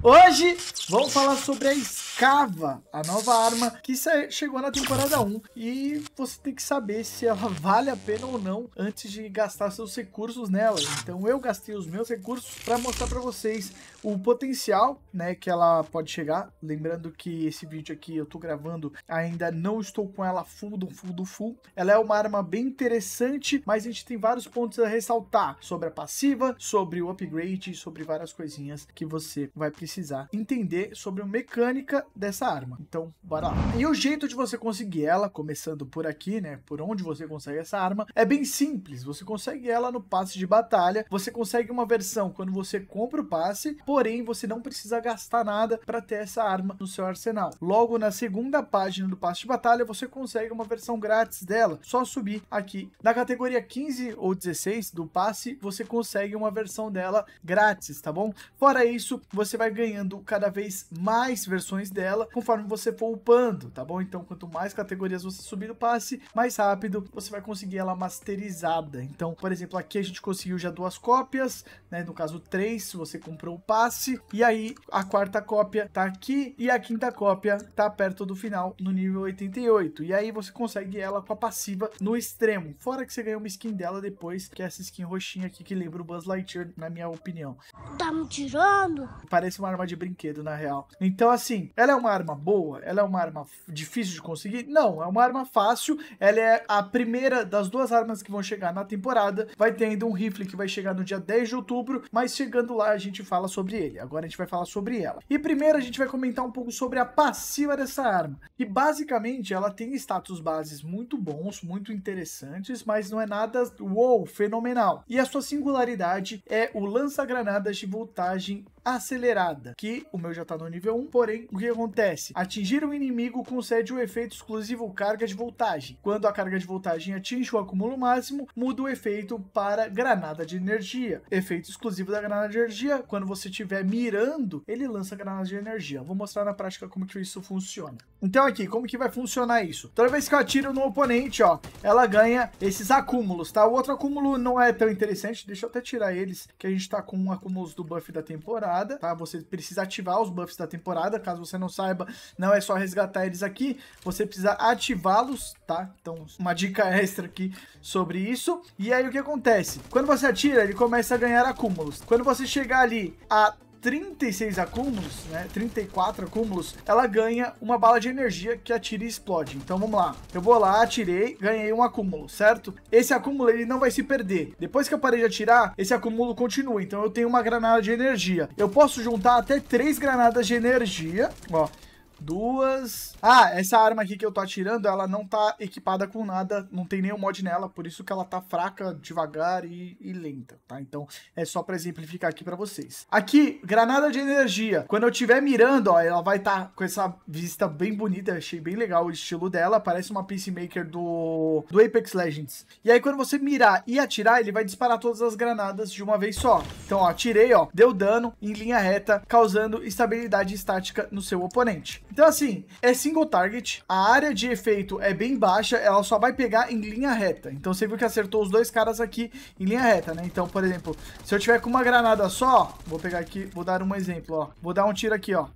Hoje vamos falar sobre a escava, a nova arma que chegou na temporada 1 e você tem que saber se ela vale a pena ou não antes de gastar seus recursos nela. Então eu gastei os meus recursos para mostrar para vocês o potencial, né, que ela pode chegar. Lembrando que esse vídeo aqui eu tô gravando, ainda não estou com ela full do full do full. Ela é uma arma bem interessante, mas a gente tem vários pontos a ressaltar sobre a passiva, sobre o upgrade, sobre várias coisinhas que você vai precisar precisar entender sobre a mecânica dessa arma. Então, bora lá. E o jeito de você conseguir ela, começando por aqui, né, por onde você consegue essa arma, é bem simples. Você consegue ela no passe de batalha, você consegue uma versão quando você compra o passe, porém você não precisa gastar nada para ter essa arma no seu arsenal. Logo na segunda página do passe de batalha, você consegue uma versão grátis dela, só subir aqui. Na categoria 15 ou 16 do passe, você consegue uma versão dela grátis, tá bom? Fora isso, você vai ganhando cada vez mais versões dela conforme você for upando, tá bom? Então, quanto mais categorias você subir no passe, mais rápido você vai conseguir ela masterizada. Então, por exemplo, aqui a gente conseguiu já duas cópias, né? No caso, três, se você comprou o passe. E aí, a quarta cópia tá aqui e a quinta cópia tá perto do final, no nível 88. E aí, você consegue ela com a passiva no extremo. Fora que você ganha uma skin dela depois, que é essa skin roxinha aqui que lembra o Buzz Lightyear, na minha opinião. Tá me tirando? Parece uma arma de brinquedo, na real. Então, assim, ela é uma arma boa? Ela é uma arma difícil de conseguir? Não, é uma arma fácil. Ela é a primeira das duas armas que vão chegar na temporada. Vai ter ainda um rifle que vai chegar no dia 10 de outubro, mas chegando lá a gente fala sobre ele. Agora a gente vai falar sobre ela. E primeiro a gente vai comentar um pouco sobre a passiva dessa arma. E basicamente ela tem status bases muito bons, muito interessantes, mas não é nada wow, fenomenal. E a sua singularidade é o lança-granadas de voltagem acelerada, que o meu já tá no nível 1, porém, o que acontece? Atingir o um inimigo concede o um efeito exclusivo carga de voltagem. Quando a carga de voltagem atinge o acúmulo máximo, muda o efeito para granada de energia. Efeito exclusivo da granada de energia, quando você estiver mirando, ele lança granada de energia. Vou mostrar na prática como que isso funciona. Então aqui, como que vai funcionar isso? Toda vez que eu atiro no oponente, ó, ela ganha esses acúmulos, tá? O outro acúmulo não é tão interessante, deixa eu até tirar eles, que a gente tá com acúmulos do buff da temporada temporada, tá? Você precisa ativar os buffs da temporada, caso você não saiba, não é só resgatar eles aqui, você precisa ativá-los, tá? Então, uma dica extra aqui sobre isso. E aí o que acontece? Quando você atira, ele começa a ganhar acúmulos. Quando você chegar ali a 36 acúmulos, né, 34 acúmulos, ela ganha uma bala de energia que atira e explode. Então vamos lá. Eu vou lá, atirei, ganhei um acúmulo, certo? Esse acúmulo ele não vai se perder. Depois que eu parei de atirar, esse acúmulo continua. Então eu tenho uma granada de energia. Eu posso juntar até três granadas de energia, ó duas. Ah, essa arma aqui que eu tô atirando, ela não tá equipada com nada, não tem nenhum mod nela, por isso que ela tá fraca, devagar e, e lenta, tá? Então é só pra exemplificar aqui pra vocês. Aqui, granada de energia. Quando eu tiver mirando, ó, ela vai estar tá com essa vista bem bonita, achei bem legal o estilo dela, parece uma Peacemaker do, do Apex Legends. E aí quando você mirar e atirar, ele vai disparar todas as granadas de uma vez só. Então, ó, atirei, ó, deu dano em linha reta, causando estabilidade estática no seu oponente. Então, assim, é single target, a área de efeito é bem baixa, ela só vai pegar em linha reta. Então, você viu que acertou os dois caras aqui em linha reta, né? Então, por exemplo, se eu tiver com uma granada só, vou pegar aqui, vou dar um exemplo, ó. Vou dar um tiro aqui, ó.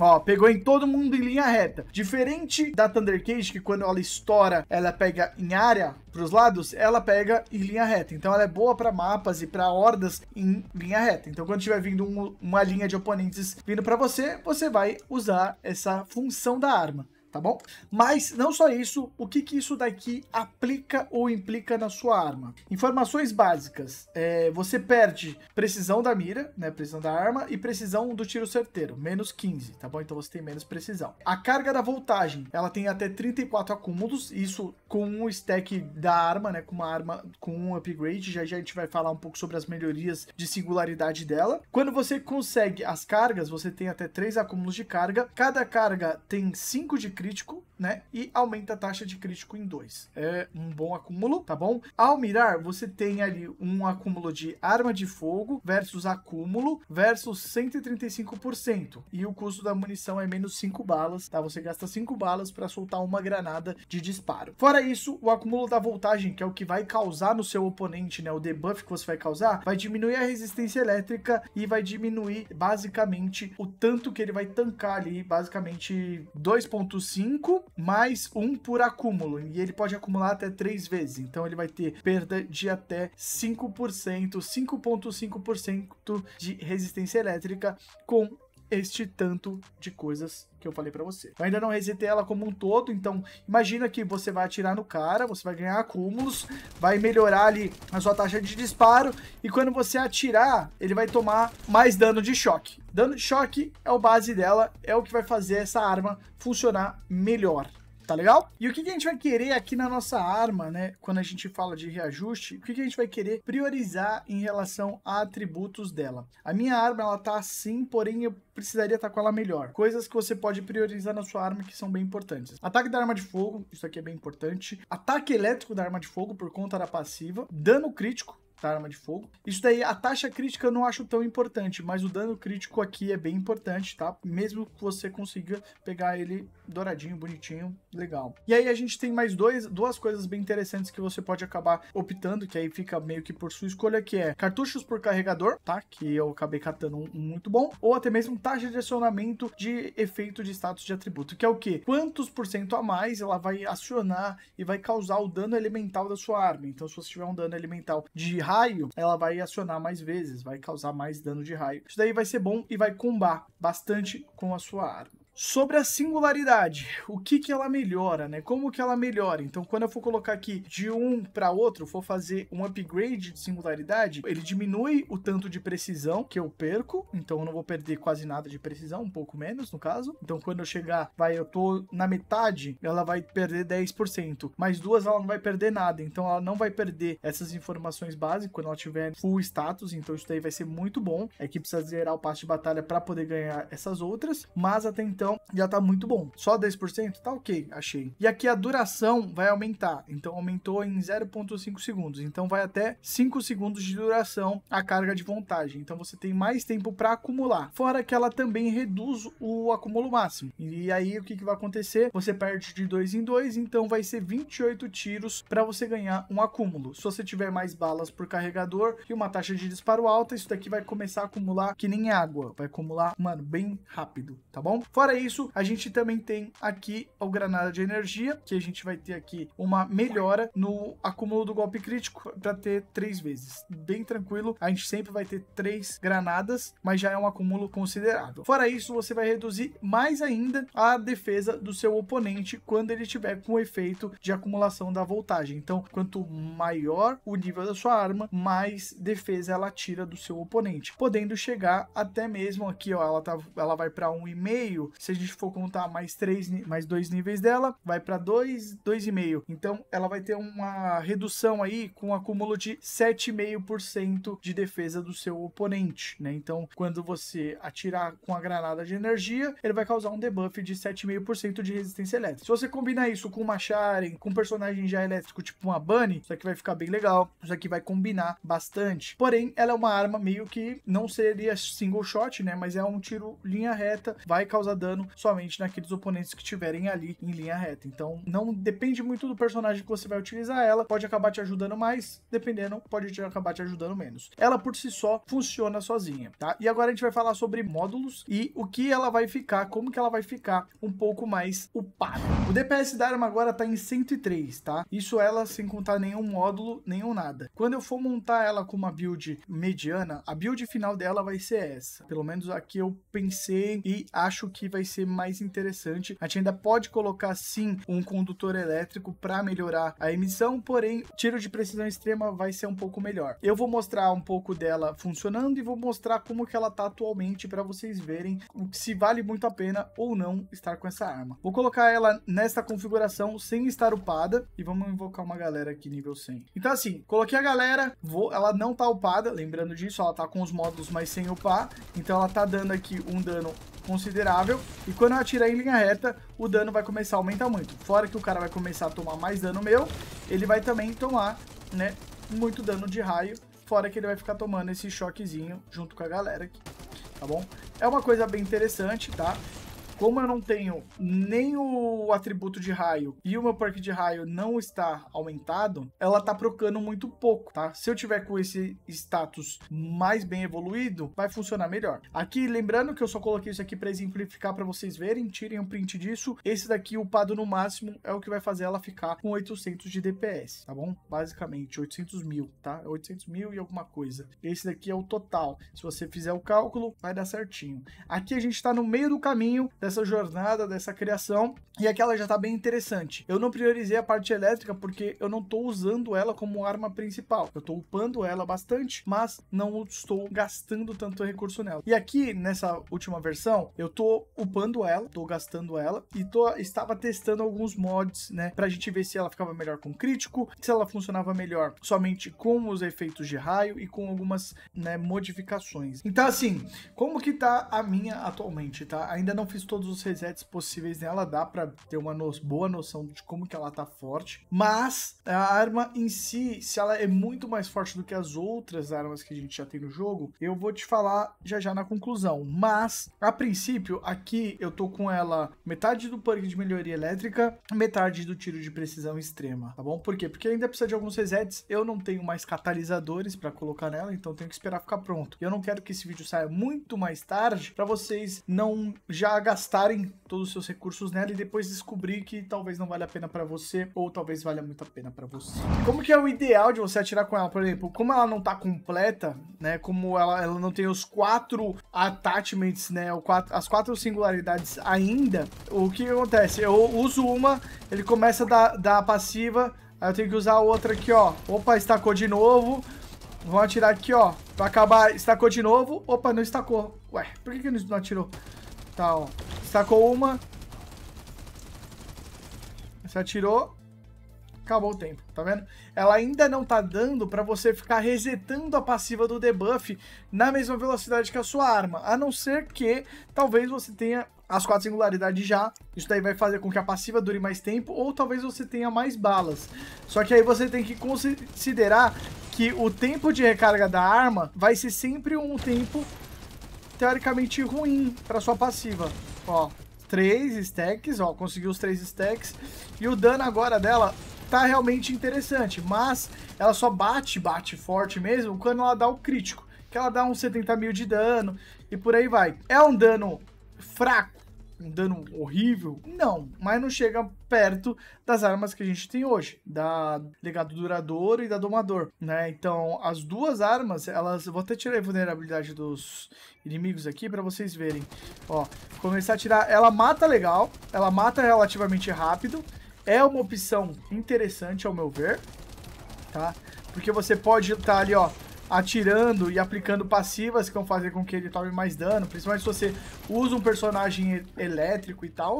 Ó, pegou em todo mundo em linha reta. Diferente da Thunder Cage, que quando ela estoura, ela pega em área para os lados, ela pega em linha reta. Então ela é boa para mapas e para hordas em linha reta. Então quando tiver vindo um, uma linha de oponentes vindo para você, você vai usar essa função da arma tá bom? Mas não só isso, o que, que isso daqui aplica ou implica na sua arma? Informações básicas: é, você perde precisão da mira, né? Precisão da arma e precisão do tiro certeiro, menos 15, tá bom? Então você tem menos precisão. A carga da voltagem, ela tem até 34 acúmulos, isso com um stack da arma, né? Com uma arma com um upgrade, já já a gente vai falar um pouco sobre as melhorias de singularidade dela. Quando você consegue as cargas, você tem até 3 acúmulos de carga, cada carga tem 5 de crítico, né? E aumenta a taxa de crítico em 2. É um bom acúmulo, tá bom? Ao mirar, você tem ali um acúmulo de arma de fogo versus acúmulo versus 135%. E o custo da munição é menos 5 balas, tá? Você gasta 5 balas para soltar uma granada de disparo. Fora isso, o acúmulo da voltagem, que é o que vai causar no seu oponente, né? O debuff que você vai causar, vai diminuir a resistência elétrica e vai diminuir basicamente o tanto que ele vai tancar ali, basicamente 2.5 5 mais 1 um por acúmulo. E ele pode acumular até 3 vezes. Então ele vai ter perda de até 5%, 5,5% de resistência elétrica com este tanto de coisas que eu falei para você. Eu ainda não resetei ela como um todo, então imagina que você vai atirar no cara, você vai ganhar acúmulos, vai melhorar ali a sua taxa de disparo, e quando você atirar, ele vai tomar mais dano de choque. Dano de choque é o base dela, é o que vai fazer essa arma funcionar melhor tá legal? E o que, que a gente vai querer aqui na nossa arma, né? Quando a gente fala de reajuste, o que, que a gente vai querer priorizar em relação a atributos dela? A minha arma, ela tá assim, porém eu precisaria estar tá com ela melhor. Coisas que você pode priorizar na sua arma que são bem importantes. Ataque da arma de fogo, isso aqui é bem importante. Ataque elétrico da arma de fogo por conta da passiva. Dano crítico, da tá, arma de fogo. Isso daí, a taxa crítica eu não acho tão importante, mas o dano crítico aqui é bem importante, tá? Mesmo que você consiga pegar ele douradinho, bonitinho, legal. E aí a gente tem mais dois, duas coisas bem interessantes que você pode acabar optando, que aí fica meio que por sua escolha, que é cartuchos por carregador, tá? Que eu acabei catando um, um muito bom, ou até mesmo taxa de acionamento de efeito de status de atributo, que é o que? Quantos por cento a mais ela vai acionar e vai causar o dano elemental da sua arma. Então se você tiver um dano elemental de raio, ela vai acionar mais vezes, vai causar mais dano de raio. Isso daí vai ser bom e vai combar bastante com a sua arma. Sobre a singularidade, o que, que ela melhora, né? Como que ela melhora? Então, quando eu for colocar aqui de um para outro, for fazer um upgrade de singularidade, ele diminui o tanto de precisão que eu perco, então eu não vou perder quase nada de precisão, um pouco menos no caso. Então, quando eu chegar, vai, eu tô na metade, ela vai perder 10%, mais duas ela não vai perder nada, então ela não vai perder essas informações básicas quando ela tiver full status, então isso daí vai ser muito bom. É que precisa zerar o passe de batalha para poder ganhar essas outras, mas até então então já tá muito bom. Só 10%? Tá ok, achei. E aqui a duração vai aumentar, então aumentou em 0.5 segundos, então vai até 5 segundos de duração a carga de montagem, então você tem mais tempo para acumular. Fora que ela também reduz o acúmulo máximo. E aí o que, que vai acontecer? Você perde de 2 em 2, então vai ser 28 tiros para você ganhar um acúmulo. Se você tiver mais balas por carregador e uma taxa de disparo alta, isso daqui vai começar a acumular que nem água, vai acumular, mano, bem rápido, tá bom? Fora isso, a gente também tem aqui o granada de energia, que a gente vai ter aqui uma melhora no acúmulo do golpe crítico para ter três vezes. Bem tranquilo, a gente sempre vai ter três granadas, mas já é um acúmulo considerável. Fora isso, você vai reduzir mais ainda a defesa do seu oponente quando ele tiver com o efeito de acumulação da voltagem. Então, quanto maior o nível da sua arma, mais defesa ela tira do seu oponente, podendo chegar até mesmo aqui, ó, ela tá ela vai para 1,5, se a gente for contar mais três, mais dois níveis dela, vai para dois, dois e meio. Então ela vai ter uma redução aí com um acúmulo de 7,5% de defesa do seu oponente, né? Então, quando você atirar com a granada de energia, ele vai causar um debuff de 7,5% de resistência elétrica. Se você combinar isso com uma Sharen, com um personagem já elétrico, tipo uma Bunny, isso aqui vai ficar bem legal. Isso aqui vai combinar bastante. Porém, ela é uma arma meio que não seria single shot, né? Mas é um tiro linha reta, vai causar dano dano somente naqueles oponentes que estiverem ali em linha reta. Então, não depende muito do personagem que você vai utilizar ela, pode acabar te ajudando mais, dependendo, pode te acabar te ajudando menos. Ela por si só funciona sozinha, tá? E agora a gente vai falar sobre módulos e o que ela vai ficar, como que ela vai ficar um pouco mais upada. O DPS da arma agora tá em 103, tá? Isso ela sem contar nenhum módulo, nenhum nada. Quando eu for montar ela com uma build mediana, a build final dela vai ser essa. Pelo menos aqui eu pensei e acho que vai vai ser mais interessante. A gente ainda pode colocar sim um condutor elétrico para melhorar a emissão, porém, tiro de precisão extrema vai ser um pouco melhor. Eu vou mostrar um pouco dela funcionando e vou mostrar como que ela tá atualmente para vocês verem se vale muito a pena ou não estar com essa arma. Vou colocar ela nesta configuração sem estar upada e vamos invocar uma galera aqui nível 100. Então assim, coloquei a galera, vou, ela não tá upada, lembrando disso, ela tá com os módulos mas sem upar, então ela tá dando aqui um dano considerável. E quando eu atirar em linha reta, o dano vai começar a aumentar muito. Fora que o cara vai começar a tomar mais dano meu, ele vai também tomar, né, muito dano de raio. Fora que ele vai ficar tomando esse choquezinho junto com a galera aqui, tá bom? É uma coisa bem interessante, tá? Como eu não tenho nem o atributo de raio e o meu perk de raio não está aumentado, ela tá procando muito pouco, tá? Se eu tiver com esse status mais bem evoluído, vai funcionar melhor. Aqui, lembrando que eu só coloquei isso aqui para exemplificar para vocês verem, tirem um print disso. Esse daqui, upado no máximo, é o que vai fazer ela ficar com 800 de DPS, tá bom? Basicamente, 800 mil, tá? 800 mil e alguma coisa. Esse daqui é o total. Se você fizer o cálculo, vai dar certinho. Aqui a gente está no meio do caminho dessa dessa jornada, dessa criação, e aquela já tá bem interessante. Eu não priorizei a parte elétrica porque eu não tô usando ela como arma principal. Eu tô upando ela bastante, mas não estou gastando tanto recurso nela. E aqui, nessa última versão, eu tô upando ela, tô gastando ela, e tô, estava testando alguns mods, né, pra gente ver se ela ficava melhor com crítico, se ela funcionava melhor somente com os efeitos de raio e com algumas, né, modificações. Então, assim, como que tá a minha atualmente, tá? Ainda não fiz todo todos os resets possíveis nela, dá para ter uma no boa noção de como que ela tá forte. Mas a arma em si, se ela é muito mais forte do que as outras armas que a gente já tem no jogo, eu vou te falar já já na conclusão. Mas, a princípio, aqui eu tô com ela metade do perk de melhoria elétrica, metade do tiro de precisão extrema, tá bom? Por quê? Porque ainda precisa de alguns resets, eu não tenho mais catalisadores para colocar nela, então tenho que esperar ficar pronto. Eu não quero que esse vídeo saia muito mais tarde para vocês não já gastarem gastarem todos os seus recursos nela e depois descobrir que talvez não vale a pena para você ou talvez valha muito a pena para você. Como que é o ideal de você atirar com ela? Por exemplo, como ela não tá completa, né? Como ela, ela não tem os quatro attachments, né? Quatro, as quatro singularidades ainda, o que acontece? Eu uso uma, ele começa da, dar passiva, aí eu tenho que usar a outra aqui, ó. Opa, estacou de novo. Vou atirar aqui, ó. Pra acabar, estacou de novo. Opa, não estacou. Ué, por que, que não atirou? Tal. Estacou uma. Você atirou. Acabou o tempo, tá vendo? Ela ainda não tá dando pra você ficar resetando a passiva do debuff na mesma velocidade que a sua arma. A não ser que talvez você tenha as quatro singularidades já. Isso daí vai fazer com que a passiva dure mais tempo, ou talvez você tenha mais balas. Só que aí você tem que considerar que o tempo de recarga da arma vai ser sempre um tempo teoricamente ruim para sua passiva. Ó, três stacks, ó, conseguiu os três stacks. E o dano agora dela tá realmente interessante, mas ela só bate, bate forte mesmo quando ela dá o crítico, que ela dá uns 70 mil de dano e por aí vai. É um dano fraco, um dano horrível? Não, mas não chega perto das armas que a gente tem hoje, da legado duradouro e da domador, né? Então, as duas armas, elas, eu vou até tirar a vulnerabilidade dos inimigos aqui para vocês verem. Ó, começar a tirar, ela mata legal, ela mata relativamente rápido. É uma opção interessante ao meu ver, tá? Porque você pode estar tá ali, ó, atirando e aplicando passivas que vão fazer com que ele tome mais dano, principalmente se você usa um personagem elétrico e tal,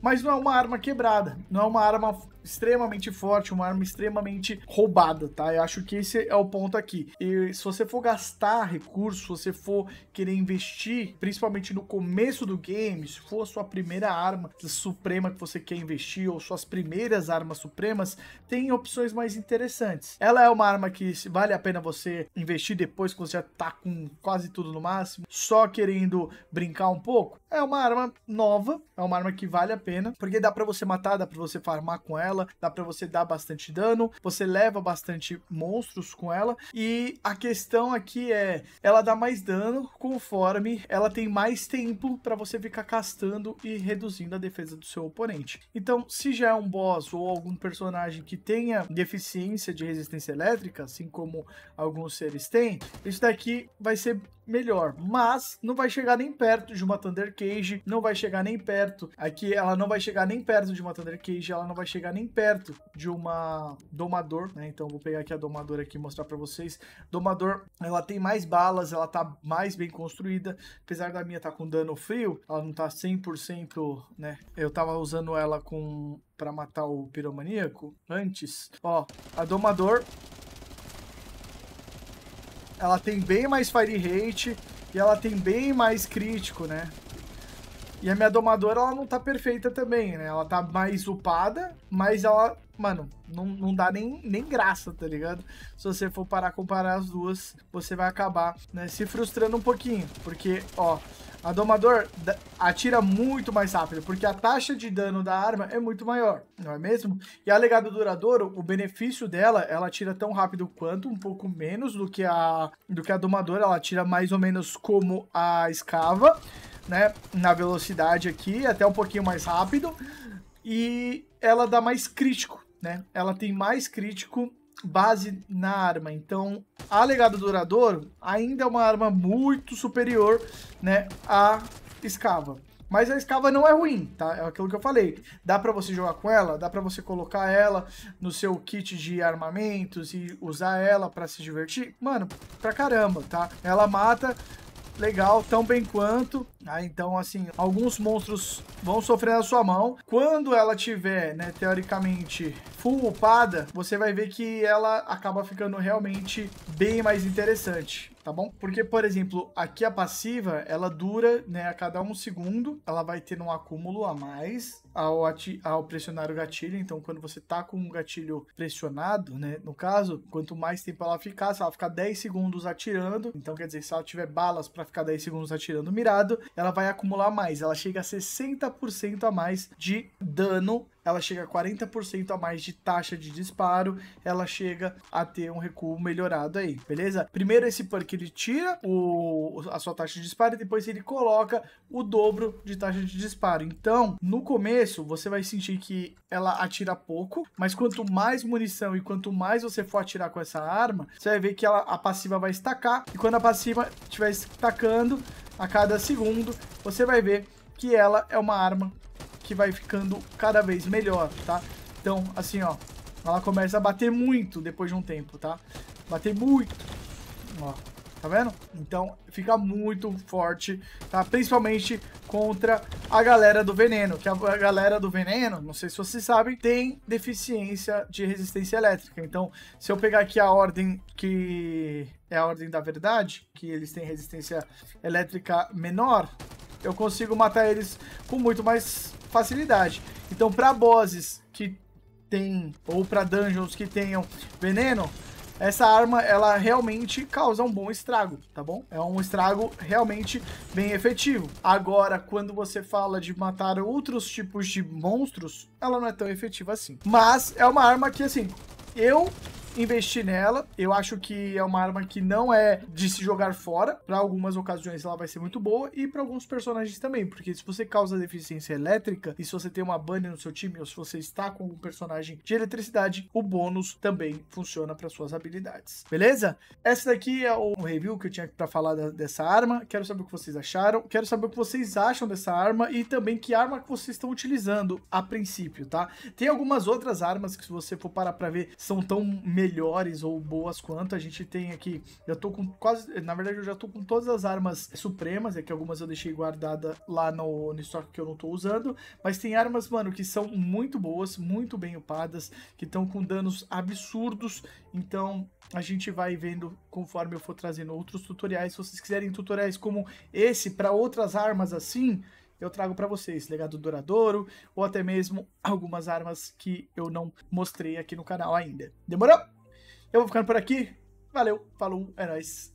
mas não é uma arma quebrada, não é uma arma extremamente forte, uma arma extremamente roubada, tá? Eu acho que esse é o ponto aqui. E se você for gastar recursos, se você for querer investir, principalmente no começo do game, se for a sua primeira arma suprema que você quer investir ou suas primeiras armas supremas, tem opções mais interessantes. Ela é uma arma que vale a pena você investir depois que você já tá com quase tudo no máximo, só querendo brincar um pouco. É uma arma nova, é uma arma que vale a pena, porque dá para você matar, dá para você farmar com ela ela, dá para você dar bastante dano, você leva bastante monstros com ela. E a questão aqui é, ela dá mais dano conforme ela tem mais tempo para você ficar castando e reduzindo a defesa do seu oponente. Então, se já é um boss ou algum personagem que tenha deficiência de resistência elétrica, assim como alguns seres têm, isso daqui vai ser melhor, mas não vai chegar nem perto de uma Thunder Cage, não vai chegar nem perto, aqui ela não vai chegar nem perto de uma Thunder Cage, ela não vai chegar nem nem perto de uma domador, né? Então vou pegar aqui a domador aqui e mostrar para vocês. Domador, ela tem mais balas, ela tá mais bem construída, apesar da minha tá com dano frio, ela não tá 100%, né? Eu tava usando ela com para matar o piromaníaco antes. Ó, a domador ela tem bem mais fire rate e ela tem bem mais crítico, né? E a minha domadora, ela não tá perfeita também, né? Ela tá mais upada, mas ela, mano, não, não dá nem, nem graça, tá ligado? Se você for parar comparar as duas, você vai acabar, né, se frustrando um pouquinho. Porque, ó, a domador atira muito mais rápido, porque a taxa de dano da arma é muito maior, não é mesmo? E a legado duradouro, o benefício dela, ela atira tão rápido quanto, um pouco menos do que a, do que a domadora, ela atira mais ou menos como a escava né, na velocidade aqui, até um pouquinho mais rápido, e ela dá mais crítico, né? Ela tem mais crítico base na arma. Então, a legado duradouro ainda é uma arma muito superior, né, à escava. Mas a escava não é ruim, tá? É aquilo que eu falei. Dá para você jogar com ela, dá para você colocar ela no seu kit de armamentos e usar ela para se divertir. Mano, pra caramba, tá? Ela mata legal, tão bem quanto. Ah, então, assim, alguns monstros vão sofrer na sua mão. Quando ela tiver, né, teoricamente, full upada, você vai ver que ela acaba ficando realmente bem mais interessante tá bom? Porque, por exemplo, aqui a passiva, ela dura, né, a cada um segundo, ela vai ter um acúmulo a mais ao, ao pressionar o gatilho, então quando você tá com um gatilho pressionado, né, no caso, quanto mais tempo ela ficar, se ela ficar 10 segundos atirando, então quer dizer, se ela tiver balas para ficar 10 segundos atirando mirado, ela vai acumular mais, ela chega a 60% a mais de dano ela chega a 40% a mais de taxa de disparo, ela chega a ter um recuo melhorado aí, beleza? Primeiro esse perk ele tira o, a sua taxa de disparo e depois ele coloca o dobro de taxa de disparo. Então, no começo, você vai sentir que ela atira pouco, mas quanto mais munição e quanto mais você for atirar com essa arma, você vai ver que ela, a passiva vai estacar, e quando a passiva estiver estacando, a cada segundo, você vai ver que ela é uma arma que vai ficando cada vez melhor, tá? Então, assim, ó, ela começa a bater muito depois de um tempo, tá? Bater muito, ó, tá vendo? Então, fica muito forte, tá? Principalmente contra a galera do veneno, que a, a galera do veneno, não sei se vocês sabem, tem deficiência de resistência elétrica. Então, se eu pegar aqui a ordem que é a ordem da verdade, que eles têm resistência elétrica menor, eu consigo matar eles com muito mais facilidade. Então, para bosses que tem ou para dungeons que tenham veneno, essa arma ela realmente causa um bom estrago, tá bom? É um estrago realmente bem efetivo. Agora, quando você fala de matar outros tipos de monstros, ela não é tão efetiva assim. Mas é uma arma que assim, eu investir nela. Eu acho que é uma arma que não é de se jogar fora. Para algumas ocasiões ela vai ser muito boa e para alguns personagens também, porque se você causa deficiência elétrica e se você tem uma banner no seu time ou se você está com um personagem de eletricidade, o bônus também funciona para suas habilidades. Beleza? Essa daqui é o review que eu tinha para falar da, dessa arma. Quero saber o que vocês acharam, quero saber o que vocês acham dessa arma e também que arma que vocês estão utilizando a princípio, tá? Tem algumas outras armas que se você for parar para ver são tão melhores ou boas quanto. A gente tem aqui, eu tô com quase, na verdade eu já tô com todas as armas supremas, é que algumas eu deixei guardada lá no, no estoque que eu não tô usando, mas tem armas, mano, que são muito boas, muito bem upadas, que estão com danos absurdos, então a gente vai vendo conforme eu for trazendo outros tutoriais. Se vocês quiserem tutoriais como esse para outras armas assim, eu trago para vocês, Legado Douradouro, ou até mesmo algumas armas que eu não mostrei aqui no canal ainda. Demorou? Eu vou ficando por aqui. Valeu, falou, é nóis.